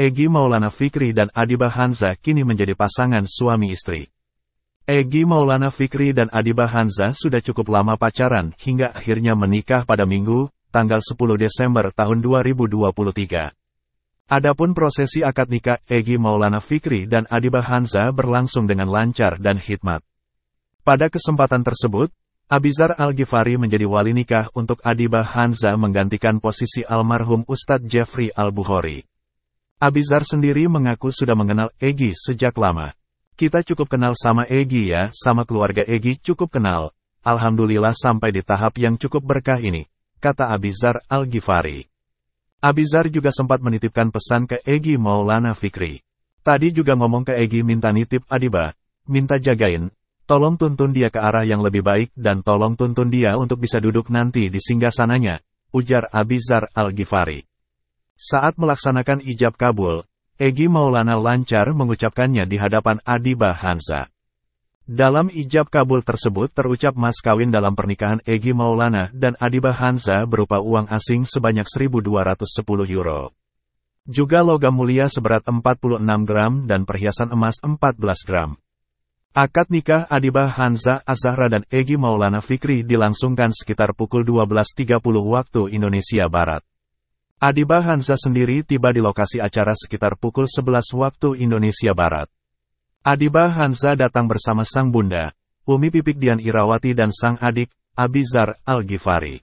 Egi Maulana Fikri dan Adiba Hanza kini menjadi pasangan suami istri. Egi Maulana Fikri dan Adiba Hanza sudah cukup lama pacaran hingga akhirnya menikah pada Minggu, tanggal 10 Desember tahun 2023. Adapun prosesi akad nikah Egi Maulana Fikri dan Adiba Hanza berlangsung dengan lancar dan hikmat. Pada kesempatan tersebut, Abizar Al-Ghifari menjadi wali nikah untuk Adiba Hanza menggantikan posisi almarhum Ustadz Jeffrey Al-Bukhari. Abizar sendiri mengaku sudah mengenal Egi sejak lama. Kita cukup kenal sama Egi ya, sama keluarga Egi cukup kenal. Alhamdulillah sampai di tahap yang cukup berkah ini, kata Abizar Al-Ghifari. Abizar juga sempat menitipkan pesan ke Egi Maulana Fikri. Tadi juga ngomong ke Egi minta nitip Adiba, minta jagain, tolong tuntun dia ke arah yang lebih baik dan tolong tuntun dia untuk bisa duduk nanti di singgasananya, ujar Abizar Al-Ghifari. Saat melaksanakan ijab kabul, Egi Maulana lancar mengucapkannya di hadapan Adiba Hansa. Dalam ijab kabul tersebut terucap mas kawin dalam pernikahan Egi Maulana dan Adiba Hansa berupa uang asing sebanyak 1.210 euro. Juga logam mulia seberat 46 gram dan perhiasan emas 14 gram. Akad nikah Adiba Hansa Azahra dan Egi Maulana Fikri dilangsungkan sekitar pukul 12.30 waktu Indonesia Barat. Adiba Hanza sendiri tiba di lokasi acara sekitar pukul 11 waktu Indonesia Barat. Adiba Hanza datang bersama sang bunda, Umi Pipik Dian Irawati dan sang adik, Abizar Al-Ghifari.